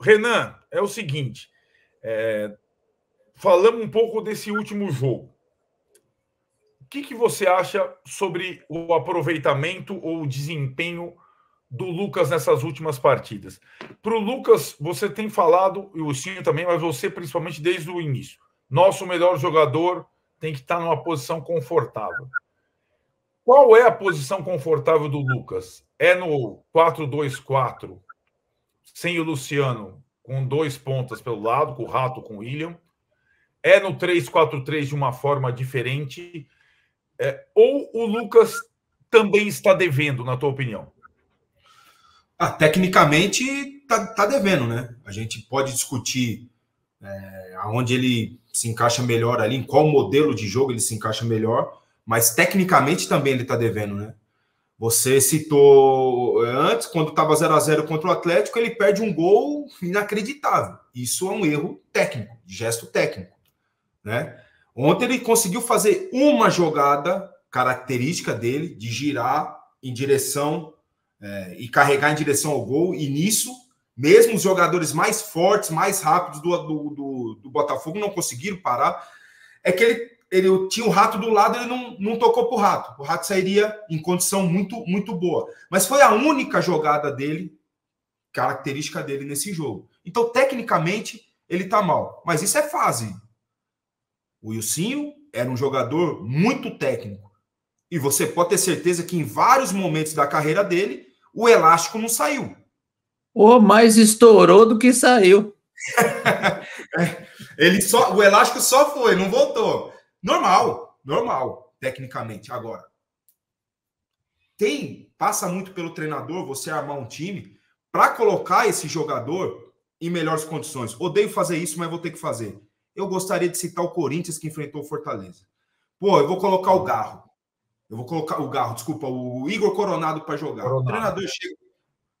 Renan, é o seguinte: é, falamos um pouco desse último jogo. O que, que você acha sobre o aproveitamento ou o desempenho do Lucas nessas últimas partidas? Para o Lucas, você tem falado, e o Cinho também, mas você principalmente desde o início. Nosso melhor jogador tem que estar numa posição confortável. Qual é a posição confortável do Lucas? É no 4-2-4 sem o Luciano, com dois pontas pelo lado, com o Rato, com o William. É no 3-4-3 de uma forma diferente. É, ou o Lucas também está devendo, na tua opinião? Ah, tecnicamente está tá devendo, né? A gente pode discutir é, aonde ele se encaixa melhor ali, em qual modelo de jogo ele se encaixa melhor, mas tecnicamente também ele está devendo, né? Você citou é, antes, quando estava 0 a 0 contra o Atlético, ele perde um gol inacreditável. Isso é um erro técnico, gesto técnico. Né? Ontem ele conseguiu fazer uma jogada característica dele de girar em direção é, e carregar em direção ao gol, e nisso, mesmo os jogadores mais fortes, mais rápidos do, do, do, do Botafogo não conseguiram parar. É que ele ele tinha o rato do lado, ele não, não tocou pro rato. O rato sairia em condição muito muito boa. Mas foi a única jogada dele, característica dele nesse jogo. Então, tecnicamente, ele tá mal. Mas isso é fase. O Ilcinho era um jogador muito técnico. E você pode ter certeza que em vários momentos da carreira dele, o elástico não saiu. Ou mais estourou do que saiu. É, ele só, o elástico só foi, não voltou. Normal, normal, tecnicamente. Agora, tem, passa muito pelo treinador você armar um time para colocar esse jogador em melhores condições. Odeio fazer isso, mas vou ter que fazer. Eu gostaria de citar o Corinthians que enfrentou o Fortaleza. Pô, eu vou colocar o Garro. Eu vou colocar o Garro, desculpa, o Igor Coronado para jogar. Coronado. O treinador chega,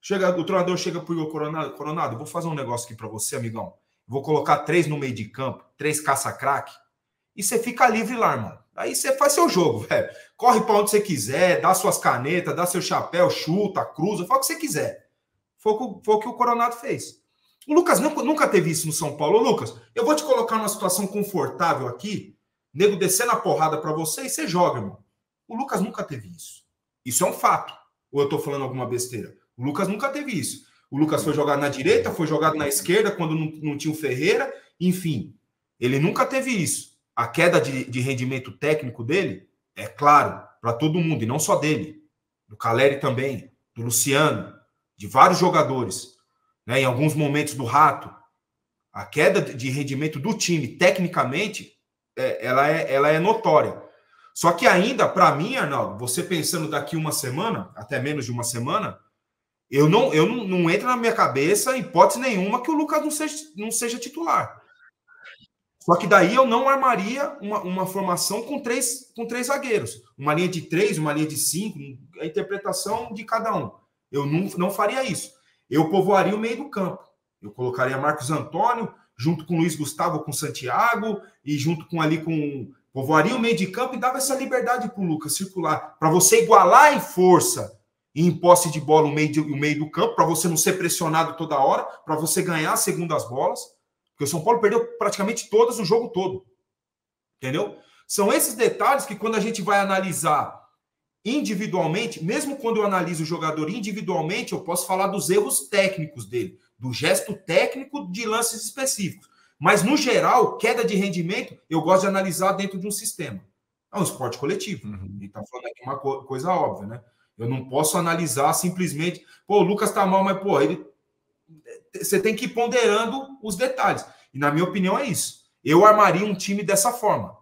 chega, o treinador chega pro Igor Coronado, Coronado, vou fazer um negócio aqui para você, amigão. Vou colocar três no meio de campo, três caça-craque e você fica livre lá, irmão. Aí você faz seu jogo, velho. Corre para onde você quiser, dá suas canetas, dá seu chapéu, chuta, cruza, faz o que você quiser. Foi o que, foi o, que o Coronado fez. O Lucas nunca, nunca teve isso no São Paulo. Ô, Lucas, eu vou te colocar numa situação confortável aqui, nego descendo a porrada para você e você joga, irmão. O Lucas nunca teve isso. Isso é um fato. Ou eu tô falando alguma besteira? O Lucas nunca teve isso. O Lucas foi jogado na direita, foi jogado na esquerda quando não, não tinha o Ferreira, enfim. Ele nunca teve isso a queda de, de rendimento técnico dele é claro para todo mundo, e não só dele, do Caleri também, do Luciano, de vários jogadores. Né? Em alguns momentos do Rato, a queda de rendimento do time, tecnicamente, é, ela, é, ela é notória. Só que ainda, para mim, Arnaldo, você pensando daqui uma semana, até menos de uma semana, eu não, eu não, não entra na minha cabeça, hipótese nenhuma, que o Lucas não seja, não seja titular. Só que daí eu não armaria uma, uma formação com três, com três zagueiros. Uma linha de três, uma linha de cinco, a interpretação de cada um. Eu não, não faria isso. Eu povoaria o meio do campo. Eu colocaria Marcos Antônio, junto com Luiz Gustavo, com Santiago, e junto com ali com. Povoaria o meio de campo e dava essa liberdade para o Lucas circular. Para você igualar em força e em posse de bola o meio, de, o meio do campo, para você não ser pressionado toda hora, para você ganhar segundo as bolas. Porque o São Paulo perdeu praticamente todas o jogo todo. Entendeu? São esses detalhes que quando a gente vai analisar individualmente, mesmo quando eu analiso o jogador individualmente, eu posso falar dos erros técnicos dele, do gesto técnico de lances específicos. Mas, no geral, queda de rendimento, eu gosto de analisar dentro de um sistema. É um esporte coletivo. Uhum. Ele está falando aqui uma co coisa óbvia, né? Eu não posso analisar simplesmente, pô, o Lucas tá mal, mas, pô, ele você tem que ir ponderando os detalhes. E na minha opinião é isso. Eu armaria um time dessa forma,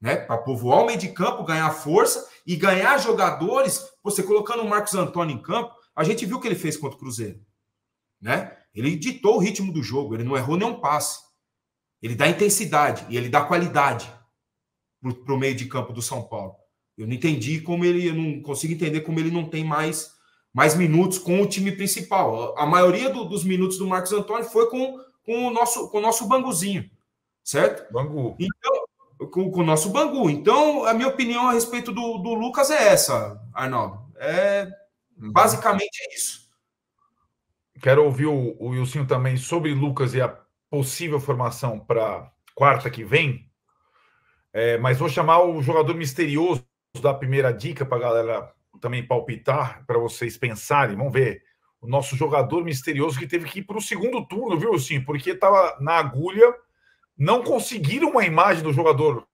né? Para povoar o meio de campo, ganhar força e ganhar jogadores. Você colocando o Marcos Antônio em campo, a gente viu o que ele fez contra o Cruzeiro, né? Ele ditou o ritmo do jogo, ele não errou nenhum passe. Ele dá intensidade e ele dá qualidade para o meio de campo do São Paulo. Eu não entendi como ele, eu não consigo entender como ele não tem mais mais minutos com o time principal. A maioria do, dos minutos do Marcos Antônio foi com, com o nosso com o nosso Banguzinho, certo? Bangu. Então, com, com, o nosso Bangu. Então, a minha opinião a respeito do, do Lucas é essa, Arnaldo. É, uhum. basicamente é isso. Quero ouvir o, Wilson também sobre Lucas e a possível formação para quarta que vem. É, mas vou chamar o jogador misterioso da primeira dica para a galera também palpitar para vocês pensarem. Vamos ver o nosso jogador misterioso que teve que ir para o segundo turno, viu, sim? Porque estava na agulha, não conseguiram uma imagem do jogador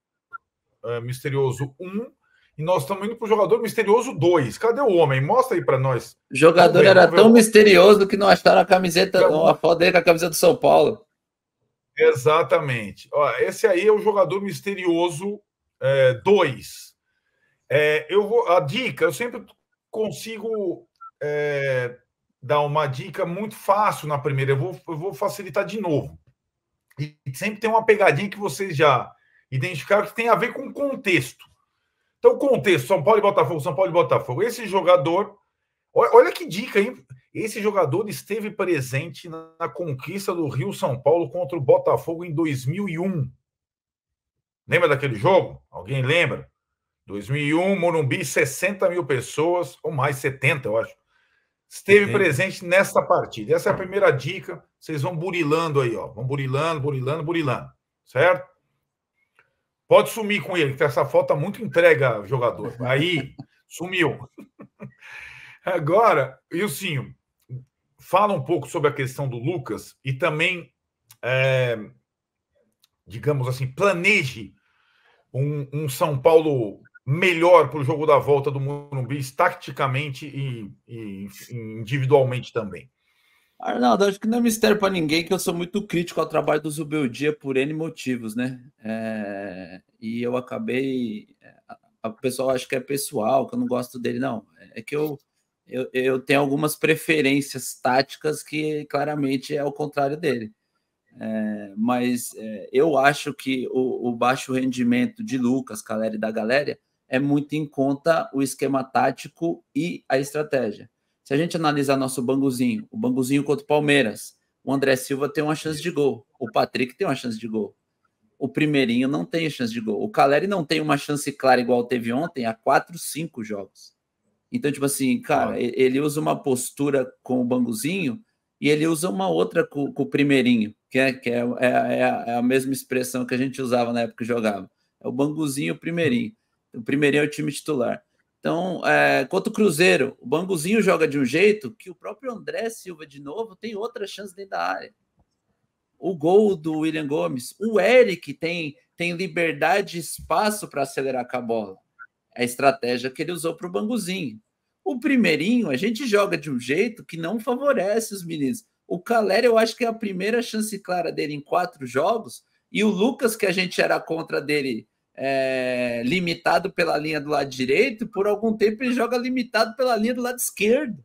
uh, misterioso 1 um, e nós estamos indo para o jogador misterioso 2. Cadê o homem? Mostra aí para nós. O jogador ver, era tão misterioso que não acharam a camiseta, então, a foto dele com a camisa do São Paulo. Exatamente. Ó, esse aí é o jogador misterioso 2. Eh, é, é, eu vou, a dica, eu sempre consigo é, dar uma dica muito fácil na primeira. Eu vou, eu vou facilitar de novo. E sempre tem uma pegadinha que vocês já identificaram que tem a ver com o contexto. Então, contexto, São Paulo e Botafogo, São Paulo e Botafogo. Esse jogador, olha que dica, hein? Esse jogador esteve presente na conquista do Rio São Paulo contra o Botafogo em 2001. Lembra daquele jogo? Alguém lembra? 2001, Morumbi, 60 mil pessoas, ou mais, 70, eu acho. Esteve Entendi. presente nesta partida. Essa é a ah. primeira dica. Vocês vão burilando aí, ó. Vão burilando, burilando, burilando. Certo? Pode sumir com ele, que essa falta tá muito entrega jogador. Aí, sumiu. Agora, Ilcinho, fala um pouco sobre a questão do Lucas e também, é, digamos assim, planeje um, um São Paulo melhor para o jogo da volta do Morumbi, taticamente e, e individualmente também? Arnaldo, acho que não é mistério para ninguém que eu sou muito crítico ao trabalho do Zubeldia por N motivos, né? É... E eu acabei. O pessoal acha que é pessoal, que eu não gosto dele, não. É que eu, eu, eu tenho algumas preferências táticas que claramente é o contrário dele. É... Mas é... eu acho que o, o, baixo rendimento de Lucas, Caleri da galera, é muito em conta o esquema tático e a estratégia. Se a gente analisar nosso banguzinho, o banguzinho contra o Palmeiras, o André Silva tem uma chance de gol, o Patrick tem uma chance de gol. O primeirinho não tem chance de gol. O Caleri não tem uma chance clara igual teve ontem há quatro, cinco jogos. Então, tipo assim, cara, ele usa uma postura com o banguzinho e ele usa uma outra com, com o primeirinho, que, é, que é, é, é, a é mesma expressão que a gente usava na época que jogava. É o banguzinho e o primeirinho. O Primeirinho é o time titular. Então, é, ao o Cruzeiro, o Banguzinho joga de um jeito que o próprio André Silva, de novo, tem outra chance dentro da área. O gol do William Gomes. O Eric tem, tem liberdade e espaço para acelerar com a bola. É a estratégia que ele usou para o Banguzinho. O primeirinho, a gente joga de um jeito que não favorece os meninos. O Caleri, eu acho que é a primeira chance clara dele em quatro jogos. E o Lucas, que a gente era contra dele é, limitado pela linha do lado direito, por algum tempo ele joga limitado pela linha do lado esquerdo.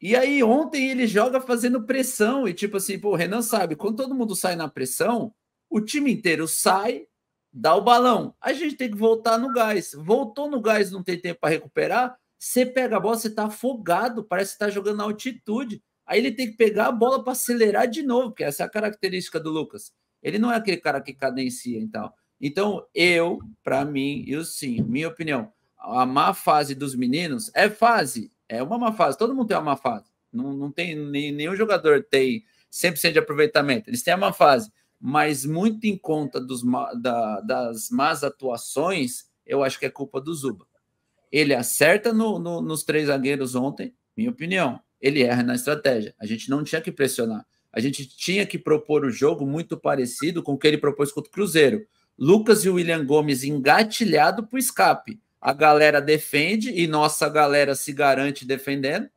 E aí ontem ele joga fazendo pressão e tipo assim, pô, o Renan sabe, quando todo mundo sai na pressão, o time inteiro sai, dá o balão. A gente tem que voltar no gás. Voltou no gás, não tem tempo para recuperar, você pega a bola, você tá afogado, parece que tá jogando na altitude. Aí ele tem que pegar a bola para acelerar de novo, que essa é a característica do Lucas. Ele não é aquele cara que cadencia então. Então, eu, para mim, eu sim, minha opinião, a má fase dos meninos é fase, é uma má fase, todo mundo tem uma má fase. Não, não tem nenhum jogador tem 100% de aproveitamento. Eles têm uma fase, mas muito em conta dos, da, das más atuações, eu acho que é culpa do Zuba. Ele acerta no, no, nos três zagueiros ontem, minha opinião. Ele erra na estratégia. A gente não tinha que pressionar. A gente tinha que propor o jogo muito parecido com o que ele propôs contra o Cruzeiro. Lucas e William Gomes engatilhado para o escape. A galera defende e nossa galera se garante defendendo.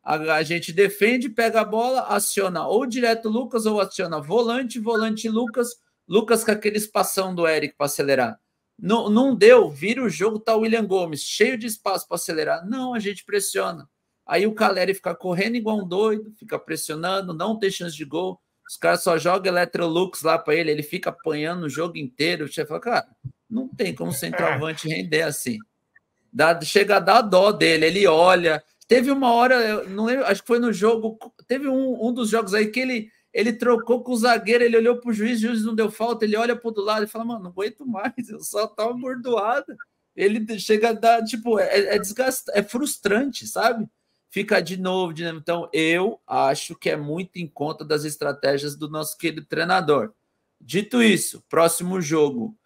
A, a gente defende, pega a bola, aciona ou direto Lucas ou aciona volante, volante Lucas, Lucas com aquele espação do Eric para acelerar. Não, não deu, vira o jogo, tá o William Gomes, cheio de espaço para acelerar. Não, a gente pressiona. Aí o Caleri fica correndo igual um doido, fica pressionando, não tem chance de gol. Os caras só jogam Electrolux lá para ele, ele fica apanhando o jogo inteiro. Você fala, cara, não tem como o centroavante é. render assim. Dá, chega a dar dó dele, ele olha. Teve uma hora, não lembro, acho que foi no jogo. Teve um, um dos jogos aí que ele, ele trocou com o zagueiro, ele olhou pro juiz, o juiz não deu falta, ele olha pro o lado e fala, mano, não aguento mais, eu só tava bordoado. Ele chega a dar, tipo, é, é desgastante, é frustrante, sabe? fica de novo dinâmico. Então, eu acho que é muito em conta das estratégias do nosso querido treinador. Dito isso, próximo jogo.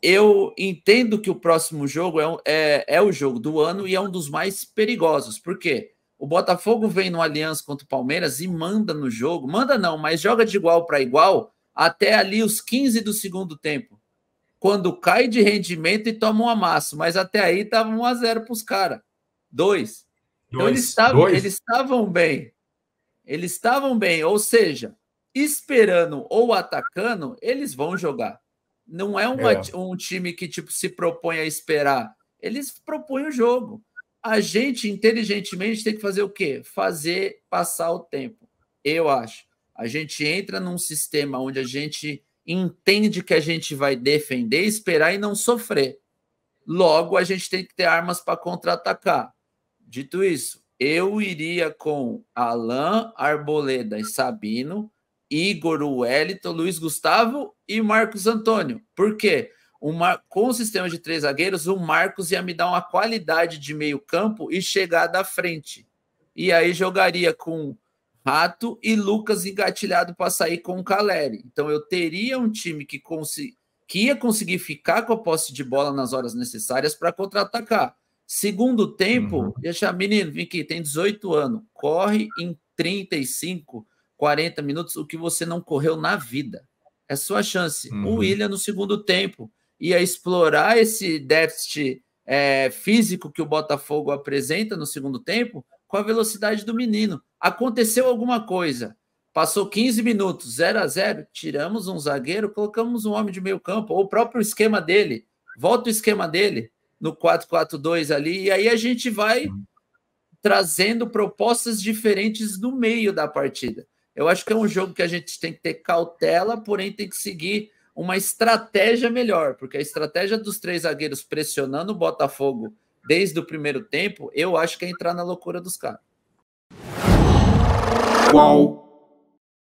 Eu entendo que o próximo jogo é, é, é o jogo do ano e é um dos mais perigosos. Por quê? O Botafogo vem no Aliança contra o Palmeiras e manda no jogo. Manda não, mas joga de igual para igual até ali os 15 do segundo tempo. Quando cai de rendimento e toma um amasso. Mas até aí tava 1 a 0 para os caras. Dois. Então dois, eles, estavam, dois. eles estavam bem. Eles estavam bem, ou seja, esperando ou atacando, eles vão jogar. Não é, uma, é. um time que tipo se propõe a esperar. Eles propõem o jogo. A gente inteligentemente tem que fazer o quê? Fazer passar o tempo. Eu acho. A gente entra num sistema onde a gente entende que a gente vai defender, esperar e não sofrer. Logo, a gente tem que ter armas para contra-atacar. Dito isso, eu iria com Alain, Arboleda e Sabino, Igor, Wellington, Luiz Gustavo e Marcos Antônio. Por quê? Uma, com o sistema de três zagueiros, o Marcos ia me dar uma qualidade de meio campo e chegar da frente. E aí jogaria com Rato e Lucas engatilhado para sair com o Caleri. Então eu teria um time que, que ia conseguir ficar com a posse de bola nas horas necessárias para contra-atacar. Segundo tempo, uhum. deixa menino, vem aqui, tem 18 anos, corre em 35, 40 minutos o que você não correu na vida. É sua chance. Uhum. O William no segundo tempo ia explorar esse déficit é, físico que o Botafogo apresenta no segundo tempo com a velocidade do menino. Aconteceu alguma coisa. Passou 15 minutos, 0 a 0 tiramos um zagueiro, colocamos um homem de meio campo, ou o próprio esquema dele. Volta o esquema dele, no 4-4-2 ali, e aí a gente vai uhum. trazendo propostas diferentes no meio da partida. Eu acho que é um jogo que a gente tem que ter cautela, porém tem que seguir uma estratégia melhor, porque a estratégia dos três zagueiros pressionando o Botafogo desde o primeiro tempo, eu acho que é entrar na loucura dos caras. Qual